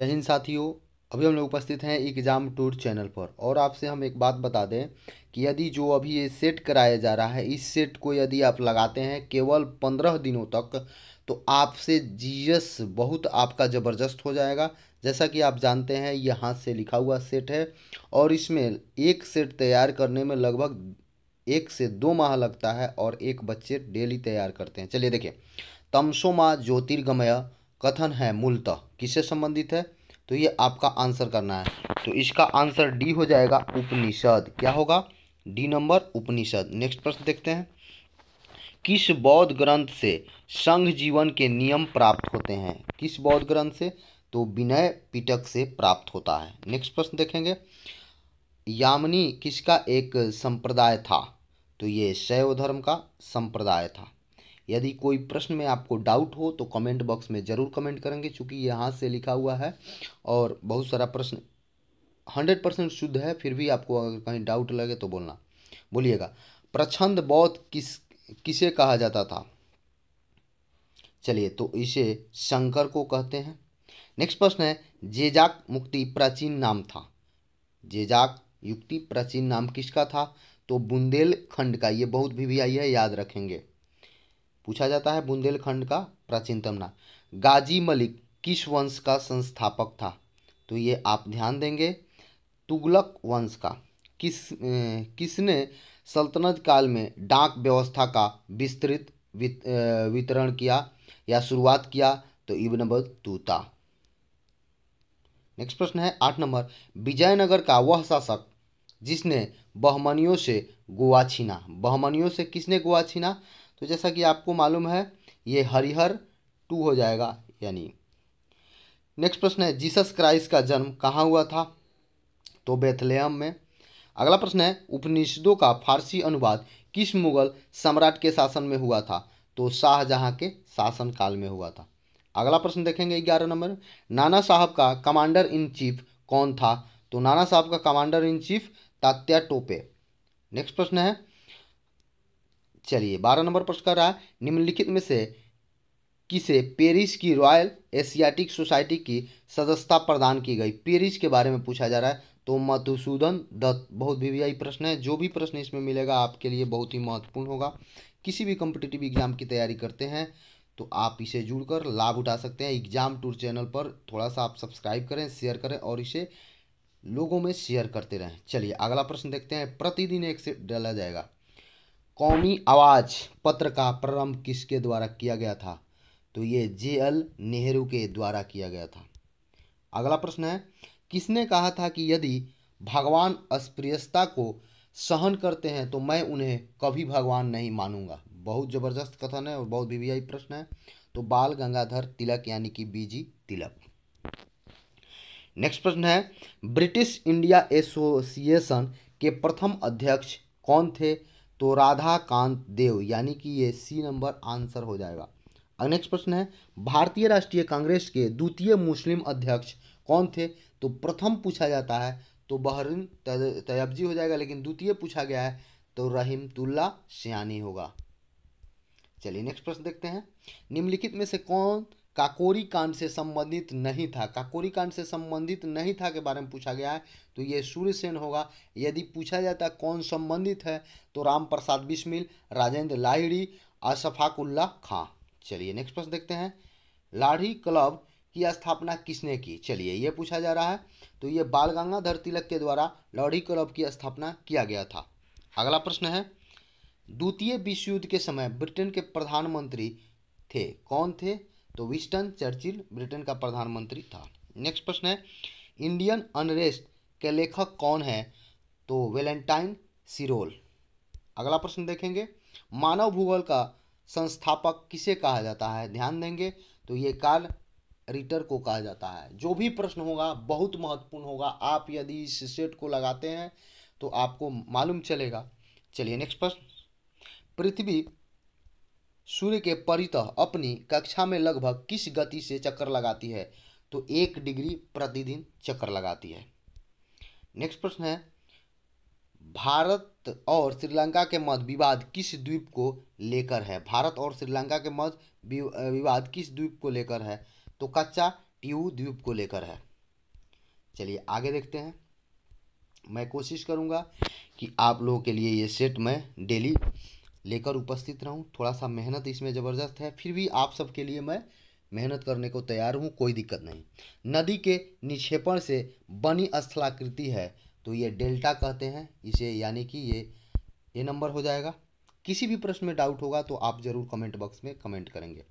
जय हिंद साथियों अभी हम लोग उपस्थित हैं एग्ज़ाम टूर चैनल पर और आपसे हम एक बात बता दें कि यदि जो अभी ये सेट कराया जा रहा है इस सेट को यदि आप लगाते हैं केवल पंद्रह दिनों तक तो आपसे जीएस बहुत आपका ज़बरदस्त हो जाएगा जैसा कि आप जानते हैं ये हाथ से लिखा हुआ सेट है और इसमें एक सेट तैयार करने में लगभग एक से दो माह लगता है और एक बच्चे डेली तैयार करते हैं चलिए देखिए माँ ज्योतिर्गमय कथन है मूलतः किससे संबंधित है तो ये आपका आंसर करना है तो इसका आंसर डी हो जाएगा उपनिषद क्या होगा डी नंबर उपनिषद नेक्स्ट प्रश्न देखते हैं किस बौद्ध ग्रंथ से संघ जीवन के नियम प्राप्त होते हैं किस बौद्ध ग्रंथ से तो विनय पिटक से प्राप्त होता है नेक्स्ट प्रश्न देखेंगे यामिनी किसका एक संप्रदाय था तो ये शैव धर्म का संप्रदाय था यदि कोई प्रश्न में आपको डाउट हो तो कमेंट बॉक्स में ज़रूर कमेंट करेंगे चूंकि ये हाथ से लिखा हुआ है और बहुत सारा प्रश्न हंड्रेड परसेंट शुद्ध है फिर भी आपको अगर कहीं डाउट लगे तो बोलना बोलिएगा प्रछंद बौद्ध किस किसे कहा जाता था चलिए तो इसे शंकर को कहते हैं नेक्स्ट प्रश्न है जेजाक मुक्ति प्राचीन नाम था जेजाक युक्ति प्राचीन नाम किसका था तो बुंदेलखंड का ये बहुत भी, भी आई है याद रखेंगे पूछा जाता है बुंदेलखंड का प्राचीनतम नाम गाजी मलिक किस वंश का संस्थापक था तो ये आप ध्यान देंगे तुगलक वंश का किस किसने सल्तनत काल में डाक व्यवस्था का विस्तृत वितरण किया या शुरुआत किया तो इब्न बतूता नेक्स्ट प्रश्न है आठ नंबर विजयनगर का वह शासक जिसने बहमनियों से गोवा छीना बहमनियों से किसने गोवा छीना तो जैसा कि आपको मालूम है ये हरिहर टू हो जाएगा यानी नेक्स्ट प्रश्न है जीसस क्राइस्ट का जन्म कहाँ हुआ था तो बेथलेहम में अगला प्रश्न है उपनिषदों का फारसी अनुवाद किस मुगल सम्राट के शासन में हुआ था तो शाहजहां के शासन काल में हुआ था अगला प्रश्न देखेंगे ग्यारह नंबर नाना साहब का कमांडर इन चीफ कौन था तो नाना साहब का commander in chief Tatya Tope next प्रश्न है चलिए बारह नंबर प्रश्न कर रहा है निम्नलिखित में से किसे पेरिस की रॉयल एशियाटिक सोसाइटी की सदस्यता प्रदान की गई पेरिस के बारे में पूछा जा रहा है तो मधुसूदन दत्त बहुत भी आई प्रश्न है जो भी प्रश्न इसमें मिलेगा आपके लिए बहुत ही महत्वपूर्ण होगा किसी भी कम्पिटिटिव एग्जाम की तैयारी करते हैं तो आप इसे जुड़कर लाभ उठा सकते हैं एग्जाम टूर चैनल पर थोड़ा सा आप सब्सक्राइब करें शेयर करें और इसे लोगों में शेयर करते रहें चलिए अगला प्रश्न देखते हैं प्रतिदिन एक से डाला जाएगा कौमी आवाज़ पत्र का प्रारंभ किसके द्वारा किया गया था तो ये जे एल नेहरू के द्वारा किया गया था अगला प्रश्न है किसने कहा था कि यदि भगवान अस्प्रियता को सहन करते हैं तो मैं उन्हें कभी भगवान नहीं मानूंगा बहुत ज़बरदस्त कथन है और बहुत वी प्रश्न है तो बाल गंगाधर तिलक यानी कि बीजी तिलक नेक्स्ट प्रश्न है ब्रिटिश इंडिया एसोसिएशन के प्रथम अध्यक्ष कौन थे तो राधा कांत देव यानी कि ये सी नंबर आंसर हो जाएगा अब नेक्स्ट प्रश्न है भारतीय राष्ट्रीय कांग्रेस के द्वितीय मुस्लिम अध्यक्ष कौन थे तो प्रथम पूछा जाता है तो बहरीन तयबजी हो जाएगा लेकिन द्वितीय पूछा गया है तो रहीमतुल्ला सियानी होगा चलिए नेक्स्ट प्रश्न देखते हैं निम्नलिखित में से कौन काकोरी कांड से संबंधित नहीं था काकोरी कांड से संबंधित नहीं था के बारे में पूछा गया है तो ये सूर्यसेन होगा यदि पूछा जाता कौन संबंधित है तो राम प्रसाद बिस्मिल राजेंद्र लाहिड़ी अशफाकुल्ला खां चलिए नेक्स्ट प्रश्न देखते हैं लाढ़ी क्लब की स्थापना किसने की चलिए ये पूछा जा रहा है तो ये बाल गंगाधर तिलक के द्वारा लाढ़ी क्लब की स्थापना किया गया था अगला प्रश्न है द्वितीय विश्व युद्ध के समय ब्रिटेन के प्रधानमंत्री थे कौन थे तो विस्टन चर्चिल ब्रिटेन का प्रधानमंत्री था नेक्स्ट प्रश्न है इंडियन अनरेस्ट के लेखक कौन है तो वेलेंटाइन सिरोल अगला प्रश्न देखेंगे मानव भूगोल का संस्थापक किसे कहा जाता है ध्यान देंगे तो ये कार्ल रिटर को कहा जाता है जो भी प्रश्न होगा बहुत महत्वपूर्ण होगा आप यदि इस सेट को लगाते हैं तो आपको मालूम चलेगा चलिए नेक्स्ट प्रश्न पृथ्वी सूर्य के परितः अपनी कक्षा में लगभग किस गति से चक्कर लगाती है तो एक डिग्री प्रतिदिन चक्कर लगाती है नेक्स्ट प्रश्न है भारत और श्रीलंका के मध्य विवाद किस द्वीप को लेकर है भारत और श्रीलंका के मध्य विवाद किस द्वीप को लेकर है तो कच्चा ट्यू द्वीप को लेकर है चलिए आगे देखते हैं मैं कोशिश करूँगा कि आप लोगों के लिए ये सेट मैं डेली लेकर उपस्थित रहूं थोड़ा सा मेहनत इसमें ज़बरदस्त है फिर भी आप सबके लिए मैं मेहनत करने को तैयार हूँ कोई दिक्कत नहीं नदी के निक्षेपण से बनी स्थलाकृति है तो ये डेल्टा कहते हैं इसे यानी कि ये ये नंबर हो जाएगा किसी भी प्रश्न में डाउट होगा तो आप ज़रूर कमेंट बॉक्स में कमेंट करेंगे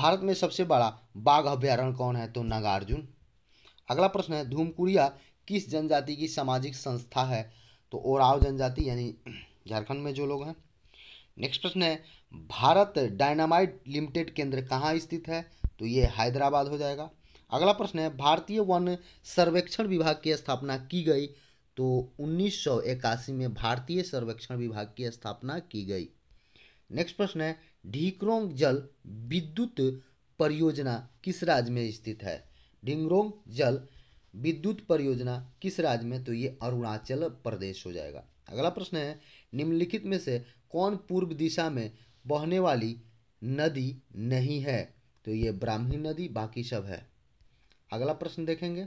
भारत में सबसे बड़ा बाघ अभ्यारण्य कौन है तो नागार्जुन अगला प्रश्न है धूमकुरिया किस जनजाति की सामाजिक संस्था है तो ओराव जनजाति यानी झारखंड में जो लोग हैं नेक्स्ट प्रश्न है भारत डायनामाइट लिमिटेड केंद्र कहाँ स्थित है तो ये हैदराबाद हो जाएगा अगला प्रश्न है भारतीय वन सर्वेक्षण विभाग की स्थापना की गई तो उन्नीस में भारतीय सर्वेक्षण विभाग की स्थापना की गई नेक्स्ट प्रश्न है ढीकरोंग जल विद्युत परियोजना किस राज्य में स्थित है ढिंगरोंग जल विद्युत परियोजना किस राज्य में तो ये अरुणाचल प्रदेश हो जाएगा अगला प्रश्न है निम्नलिखित में से कौन पूर्व दिशा में बहने वाली नदी नहीं है तो ये ब्राह्मी नदी बाकी सब है अगला प्रश्न देखेंगे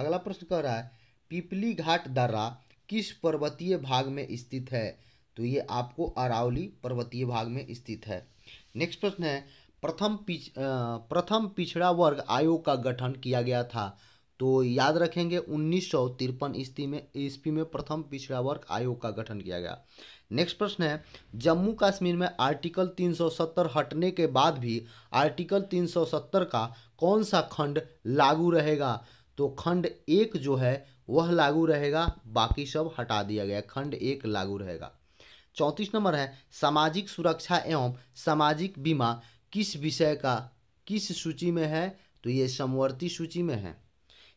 अगला प्रश्न कह रहा है पिपली घाट दर्रा किस पर्वतीय भाग में स्थित है तो ये आपको अरावली पर्वतीय भाग में स्थित है नेक्स्ट प्रश्न है प्रथम पिछ प्रथम पिछड़ा वर्ग आयोग का गठन किया गया था तो याद रखेंगे उन्नीस सौ तिरपन ईस्वी में ईस्वी में प्रथम पिछड़ा वर्ग आयोग का गठन किया गया नेक्स्ट प्रश्न है जम्मू कश्मीर में आर्टिकल 370 हटने के बाद भी आर्टिकल 370 का कौन सा खंड लागू रहेगा तो खंड एक जो है वह लागू रहेगा बाकी सब हटा दिया गया खंड एक लागू रहेगा चौंतीस नंबर है सामाजिक सुरक्षा एवं सामाजिक बीमा किस विषय का किस सूची में है तो ये समवर्ती सूची में है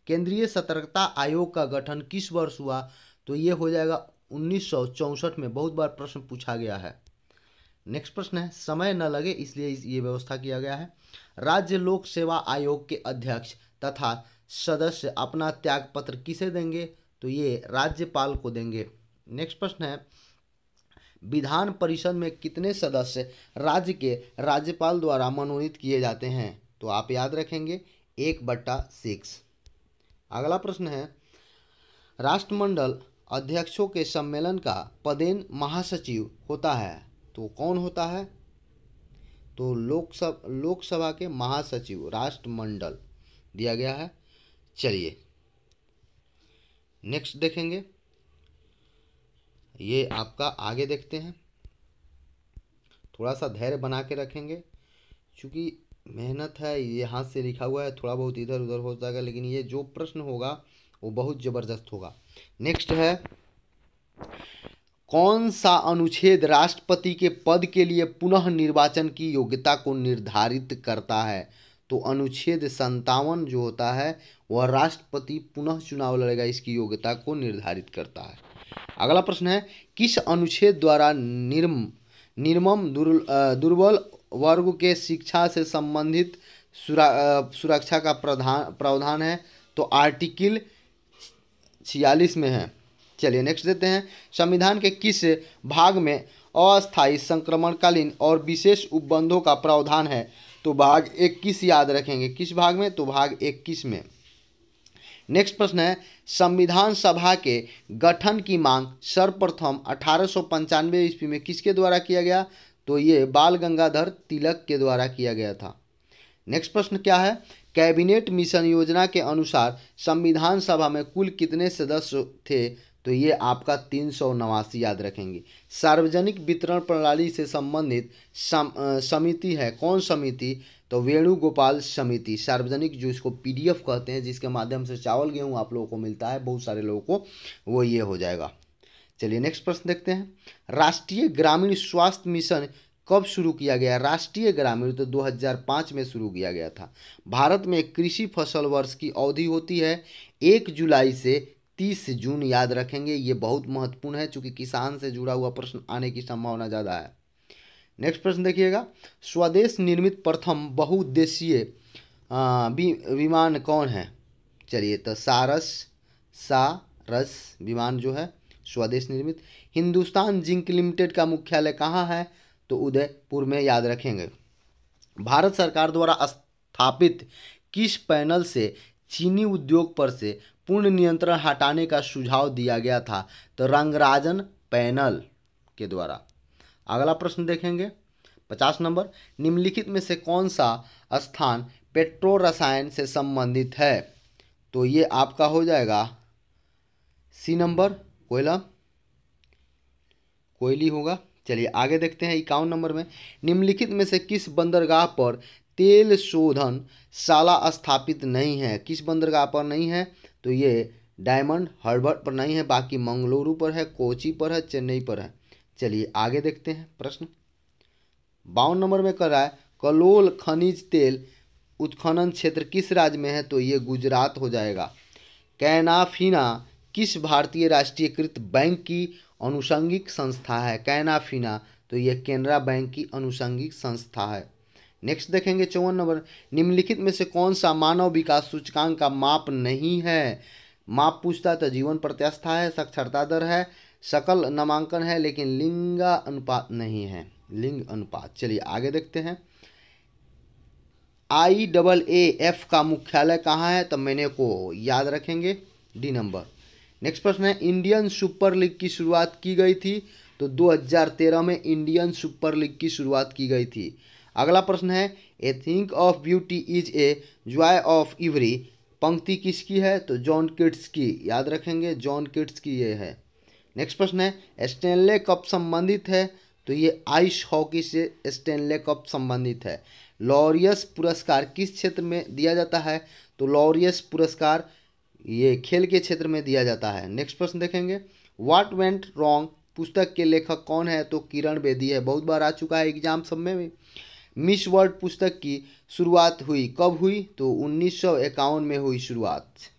केंद्रीय सतर्कता आयोग का गठन किस वर्ष हुआ तो ये हो जाएगा उन्नीस में बहुत बार प्रश्न पूछा गया है नेक्स्ट प्रश्न है समय न लगे इसलिए ये व्यवस्था किया गया है राज्य लोक सेवा आयोग के अध्यक्ष तथा सदस्य अपना त्याग पत्र किसे देंगे तो ये राज्यपाल को देंगे नेक्स्ट प्रश्न है विधान परिषद में कितने सदस्य राज्य के राज्यपाल द्वारा मनोनीत किए जाते हैं तो आप याद रखेंगे एक बट्टा सिक्स अगला प्रश्न है राष्ट्रमंडल अध्यक्षों के सम्मेलन का पदेन महासचिव होता है तो कौन होता है तो लोकसभा लोकसभा के महासचिव राष्ट्रमंडल दिया गया है चलिए नेक्स्ट देखेंगे ये आपका आगे देखते हैं थोड़ा सा धैर्य बना के रखेंगे क्योंकि मेहनत है ये हाथ से लिखा हुआ है थोड़ा बहुत इधर उधर हो जाएगा लेकिन ये जो प्रश्न होगा वो बहुत ज़बरदस्त होगा नेक्स्ट है कौन सा अनुच्छेद राष्ट्रपति के पद के लिए पुनः निर्वाचन की योग्यता को निर्धारित करता है तो अनुच्छेद संतावन जो होता है वह राष्ट्रपति पुनः चुनाव लड़ेगा इसकी योग्यता को निर्धारित करता है अगला प्रश्न है किस अनुच्छेद द्वारा निर्म निर्मम दुर्बल वर्ग के शिक्षा से संबंधित सुरक्षा का प्रावधान प्रावधान है तो आर्टिकल छियालीस में है चलिए नेक्स्ट देते हैं संविधान के किस भाग में अस्थायी संक्रमणकालीन और विशेष उपबंधों का प्रावधान है तो भाग इक्कीस याद रखेंगे किस भाग में तो भाग इक्कीस में नेक्स्ट प्रश्न है संविधान सभा के गठन की मांग सर्वप्रथम अठारह ईस्वी में किसके द्वारा किया गया तो ये बाल गंगाधर तिलक के द्वारा किया गया था नेक्स्ट प्रश्न क्या है कैबिनेट मिशन योजना के अनुसार संविधान सभा में कुल कितने सदस्य थे तो ये आपका तीन सौ नवासी याद रखेंगे सार्वजनिक वितरण प्रणाली से संबंधित समिति है कौन समिति तो वेणुगोपाल समिति सार्वजनिक जो इसको पीडीएफ कहते हैं जिसके माध्यम से चावल गेहूँ आप लोगों को मिलता है बहुत सारे लोगों को वो ये हो जाएगा चलिए नेक्स्ट प्रश्न देखते हैं राष्ट्रीय ग्रामीण स्वास्थ्य मिशन कब शुरू किया गया राष्ट्रीय ग्रामीण तो 2005 में शुरू किया गया था भारत में कृषि फसल वर्ष की अवधि होती है एक जुलाई से तीस जून याद रखेंगे ये बहुत महत्वपूर्ण है क्योंकि किसान से जुड़ा हुआ प्रश्न आने की संभावना ज़्यादा है नेक्स्ट प्रश्न देखिएगा स्वदेश निर्मित प्रथम बहुउद्देशीय विमान कौन है चलिए तो सारस सारस विमान जो है स्वदेश निर्मित हिंदुस्तान जिंक लिमिटेड का मुख्यालय कहाँ है तो उदयपुर में याद रखेंगे भारत सरकार द्वारा स्थापित किस पैनल से चीनी उद्योग पर से पूर्ण नियंत्रण हटाने का सुझाव दिया गया था तो रंगराजन पैनल के द्वारा अगला प्रश्न देखेंगे पचास नंबर निम्नलिखित में से कौन सा स्थान पेट्रो रसायन से संबंधित है तो ये आपका हो जाएगा सी नंबर कोयला कोयली होगा चलिए आगे देखते हैं इक्यावन नंबर में निम्नलिखित में से किस बंदरगाह पर तेल शोधन शाला स्थापित नहीं है किस बंदरगाह पर नहीं है तो ये डायमंड हर्बर्ट पर नहीं है बाकी मंगलुरु पर है कोची पर है चेन्नई पर है चलिए आगे देखते हैं प्रश्न बावन नंबर में कर रहा है कलोल खनिज तेल उत्खनन क्षेत्र किस राज्य में है तो ये गुजरात हो जाएगा कैनाफिना किस भारतीय राष्ट्रीयकृत बैंक की अनुसंगिक संस्था है कैनाफिना तो यह केनरा बैंक की अनुसंगिक संस्था है नेक्स्ट देखेंगे चौवन नंबर निम्नलिखित में से कौन सा मानव विकास सूचकांक का माप नहीं है माप पूछता तो जीवन प्रत्यास्था है साक्षरता दर है सकल नामांकन है लेकिन लिंगा अनुपात नहीं है लिंग अनुपात चलिए आगे देखते हैं आई डबल ए एफ का मुख्यालय कहाँ है तो मैंने को याद रखेंगे डी नंबर नेक्स्ट प्रश्न है इंडियन सुपर लीग की शुरुआत की गई थी तो 2013 में इंडियन सुपर लीग की शुरुआत की गई थी अगला प्रश्न है a thing of beauty is a joy of ever पंक्ति किसकी है तो जॉन किट्स की याद रखेंगे जॉन किट्स की ये है नेक्स्ट प्रश्न है स्टेनले कप संबंधित है तो ये आइस हॉकी से स्टेनले कप संबंधित है लॉरियस पुरस्कार किस क्षेत्र में दिया जाता है तो लॉरियस पुरस्कार ये खेल के क्षेत्र में दिया जाता है नेक्स्ट प्रश्न देखेंगे व्हाट वेंट रॉन्ग पुस्तक के लेखक कौन है तो किरण बेदी है बहुत बार आ चुका है एग्जाम सब में मिस वर्ल्ड पुस्तक की शुरुआत हुई कब हुई तो उन्नीस में हुई शुरुआत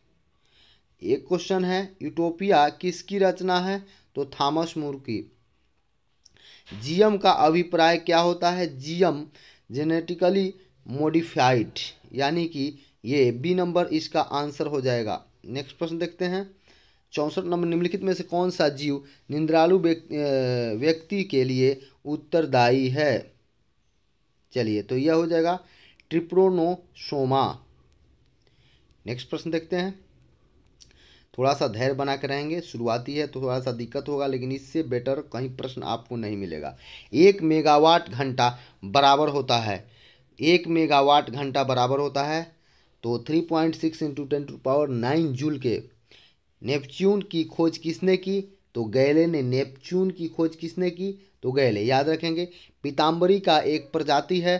एक क्वेश्चन है यूटोपिया किसकी रचना है तो थॉमस मूर की जीएम का अभिप्राय क्या होता है जीएम जेनेटिकली मॉडिफाइड यानी कि ये बी नंबर इसका आंसर हो जाएगा नेक्स्ट प्रश्न देखते हैं चौंसठ नंबर निम्नलिखित में से कौन सा जीव निंद्रालु व्यक्ति के लिए उत्तरदायी है चलिए तो यह हो जाएगा ट्रिप्रोनोसोमा नेक्स्ट प्रश्न देखते हैं थोड़ा सा धैर्य बना के रहेंगे शुरुआती है तो थोड़ा सा दिक्कत होगा लेकिन इससे बेटर कहीं प्रश्न आपको नहीं मिलेगा एक मेगावाट घंटा बराबर होता है एक मेगावाट घंटा बराबर होता है तो three point six into ten to power nine joule के नेपच्यून की खोज किसने की तो गैले ने नेपच्यून की खोज किसने की तो गैले याद रखेंगे पीताम्बरी का एक प्रजाति है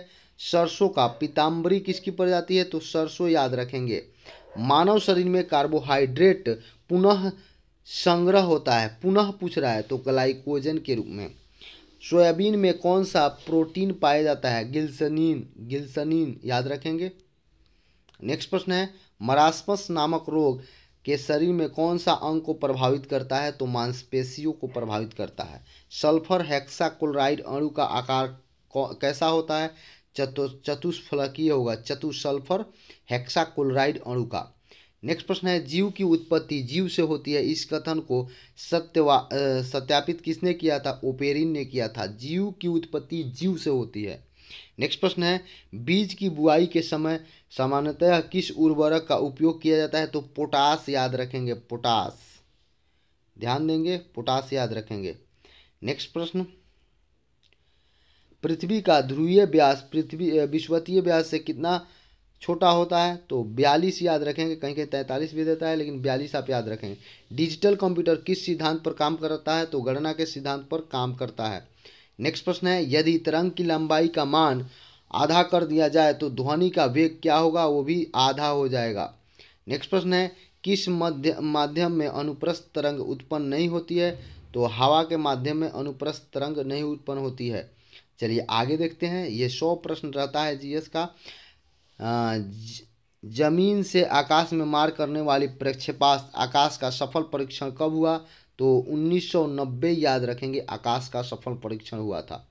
सरसों का पीताम्बरी किसकी प्रजाति है तो सरसों याद रखेंगे मानव शरीर में कार्बोहाइड्रेट पुनः संग्रह होता है पुनः पूछ रहा है तो ग्लाइकोजन के रूप में सोयाबीन में कौन सा प्रोटीन पाया जाता है गिल्सनीन गिल्सनीन याद रखेंगे नेक्स्ट प्रश्न है मरास्मस नामक रोग के शरीर में कौन सा अंग को प्रभावित करता है तो मांसपेशियों को प्रभावित करता है सल्फर हेक्साक्लोराइड अणु का आकार कैसा होता है चतु चतुष्फलकीय होगा चतुसल्फर हेक्साक्लोराइड अणु का नेक्स्ट प्रश्न है जीव की उत्पत्ति जीव से होती है इस कथन को सत्यवा सत्यापित किसने किया था ओपेरिन ने किया था जीव की उत्पत्ति जीव से होती है नेक्स्ट प्रश्न है बीज की बुआई के समय सामान्यतः किस उर्वरक का उपयोग किया जाता है तो पोटास याद रखेंगे पोटास ध्यान देंगे पोटास याद रखेंगे नेक्स्ट प्रश्न पृथ्वी का ध्रुवीय व्यास पृथ्वी विश्वतीय व्यास से कितना छोटा होता है तो बयालीस याद रखेंगे कहीं कहीं तैंतालीस भी देता है लेकिन बयालीस आप याद रखेंगे डिजिटल कंप्यूटर किस सिद्धांत पर काम करता है तो गणना के सिद्धांत पर काम करता है नेक्स्ट प्रश्न है यदि तरंग की लंबाई का मान आधा कर दिया जाए तो ध्वनि का वेग क्या होगा वो भी आधा हो जाएगा नेक्स्ट प्रश्न है किस मध्य माध्यम में अनुप्रस्थ तरंग उत्पन्न नहीं होती है तो हवा के माध्यम में अनुप्रस्थ तरंग नहीं उत्पन्न होती है चलिए आगे देखते हैं ये सौ प्रश्न रहता है जीएस का जमीन से आकाश में मार करने वाली प्रक्षेपास्त्र आकाश का सफल परीक्षण कब हुआ तो 1990 याद रखेंगे आकाश का सफल परीक्षण हुआ था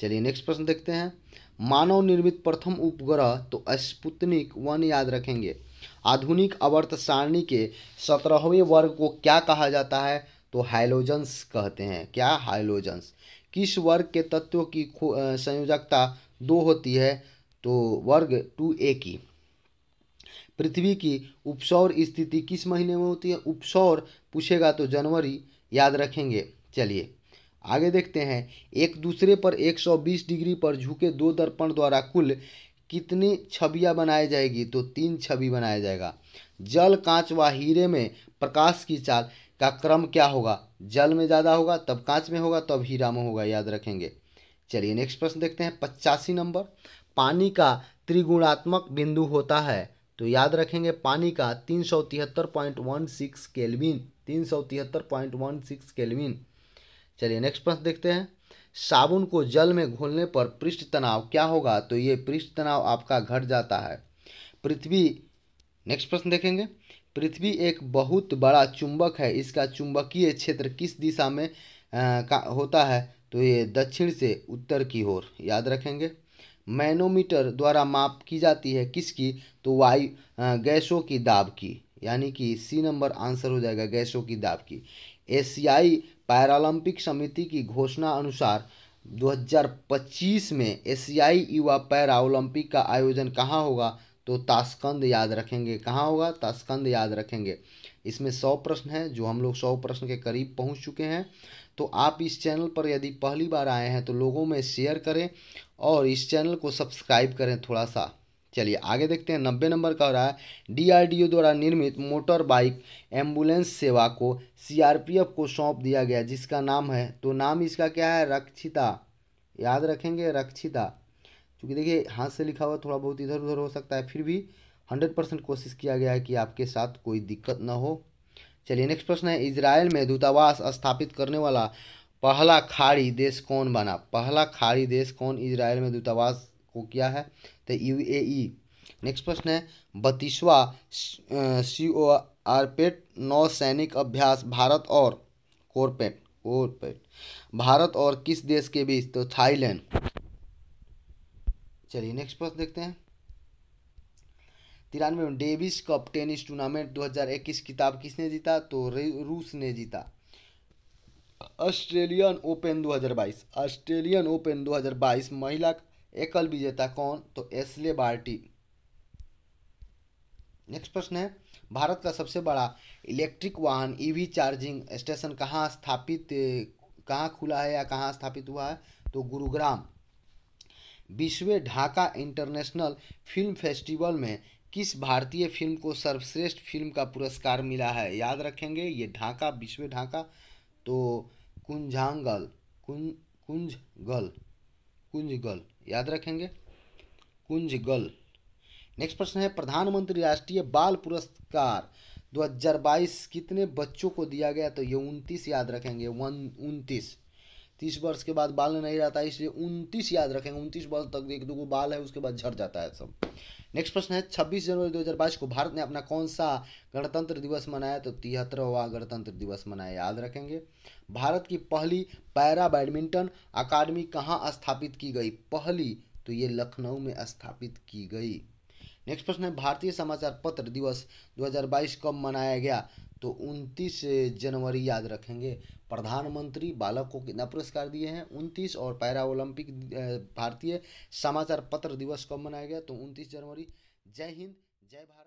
चलिए नेक्स्ट प्रश्न देखते हैं मानव निर्मित प्रथम उपग्रह तो स्पुतनिक वन याद रखेंगे आधुनिक अवर्त सारणी के सत्रहवें वर्ग को क्या कहा जाता है तो हाइलोजन्स कहते हैं क्या हाइलोजन्स किस वर्ग के तत्वों की संयोजकता दो होती है तो वर्ग टू ए की पृथ्वी की उपसौर स्थिति किस महीने में होती है उपसौर पूछेगा तो जनवरी याद रखेंगे चलिए आगे देखते हैं एक दूसरे पर 120 डिग्री पर झुके दो दर्पण द्वारा कुल कितनी छवियाँ बनाई जाएगी तो तीन छवि बनाया जाएगा जल कांच व हीरे में प्रकाश की चाल का क्रम क्या होगा जल में ज़्यादा होगा तब कांच में होगा तब हीरा में होगा याद रखेंगे चलिए नेक्स्ट प्रश्न देखते हैं पचासी नंबर पानी का त्रिगुणात्मक बिंदु होता है तो याद रखेंगे पानी का तीन सौ तिहत्तर पॉइंट वन सिक्स केल्विन तीन सौ तिहत्तर पॉइंट वन सिक्स केल्विन चलिए नेक्स्ट प्रश्न देखते हैं साबुन को जल में घोलने पर पृष्ठ तनाव क्या होगा तो ये पृष्ठ तनाव आपका घट जाता है पृथ्वी नेक्स्ट प्रश्न देखेंगे पृथ्वी एक बहुत बड़ा चुंबक है इसका चुंबकीय क्षेत्र किस दिशा में आ, का होता है तो ये दक्षिण से उत्तर की ओर याद रखेंगे मैनोमीटर द्वारा माप की जाती है किसकी तो वायु गैसों की दाब की यानी कि सी नंबर आंसर हो जाएगा गैसों की दाब की एशियाई पैरालंपिक समिति की घोषणा अनुसार 2025 में एशियाई युवा पैरा ओलंपिक का आयोजन कहाँ होगा तो ताशकंद याद रखेंगे कहाँ होगा ताशकंद याद रखेंगे इसमें सौ प्रश्न हैं जो हम लोग सौ प्रश्न के करीब पहुंच चुके हैं तो आप इस चैनल पर यदि पहली बार आए हैं तो लोगों में शेयर करें और इस चैनल को सब्सक्राइब करें थोड़ा सा चलिए आगे देखते हैं नब्बे नंबर का हो रहा है डीआरडीओ द्वारा निर्मित मोटर बाइक एम्बुलेंस सेवा को सीआरपीएफ को सौंप दिया गया जिसका नाम है तो नाम इसका क्या है रक्षिता याद रखेंगे रक्षिता क्योंकि देखिए हाथ से लिखा हुआ थोड़ा बहुत इधर उधर हो सकता है फिर भी हंड्रेड परसेंट कोशिश किया गया है कि आपके साथ कोई दिक्कत ना हो चलिए नेक्स्ट प्रश्न है इसराइल में दूतावास स्थापित करने वाला पहला खाड़ी देश कौन बना पहला खाड़ी देश कौन इसराइल में दूतावास को किया है तो यू नेक्स्ट प्रश्न है बत्तीसवा सी ओ आरपेट सैनिक अभ्यास भारत और कोरपेट कोरपेट भारत और किस देश के बीच तो थाईलैंड चलिए नेक्स्ट प्रश्न देखते हैं तिरानवे में डेविस कप टेनिस टूर्नामेंट 2021 किताब किसने जीता तो रूस ने जीता ऑस्ट्रेलियन ओपन 2022 ऑस्ट्रेलियन ओपन 2022 महिला एकल विजेता कौन तो एसले बार्टी नेक्स्ट प्रश्न है भारत का सबसे बड़ा इलेक्ट्रिक वाहन ईवी e चार्जिंग स्टेशन कहाँ स्थापित कहाँ खुला है या कहाँ स्थापित हुआ है तो गुरुग्राम विश्व ढाका इंटरनेशनल फिल्म फेस्टिवल में किस भारतीय फिल्म को सर्वश्रेष्ठ फिल्म का पुरस्कार मिला है याद रखेंगे ये ढाका विश्व ढाका तो कुंजांगल कुं कुंज गल याद रखेंगे कुंज गल नेक्स्ट प्रश्न है प्रधानमंत्री राष्ट्रीय बाल पुरस्कार 2022 कितने बच्चों को दिया गया तो ये उनतीस याद रखेंगे वन उनतीस तीस वर्ष के बाद बाल नहीं रहता है इसलिए उनतीस याद रखेंगे उनतीस वर्ष तक एक दो बाल है उसके बाद झड़ जाता है सब नेक्स्ट प्रश्न है छब्बीस जनवरी 2022 को भारत ने अपना कौन सा गणतंत्र दिवस मनाया तो तिहत्तरवा गणतंत्र दिवस मनाया याद रखेंगे भारत की पहली पैरा बैडमिंटन अकादमी कहाँ स्थापित की गई पहली तो ये लखनऊ में स्थापित की गई नेक्स्ट प्रश्न है भारतीय समाचार पत्र दिवस 2022 कब मनाया गया तो उनतीस जनवरी याद रखेंगे प्रधानमंत्री बालक को कितना पुरस्कार दिए हैं उनतीस और पैरा ओलंपिक भारतीय समाचार पत्र दिवस कब मनाया गया तो उनतीस जनवरी जय हिंद जय भारत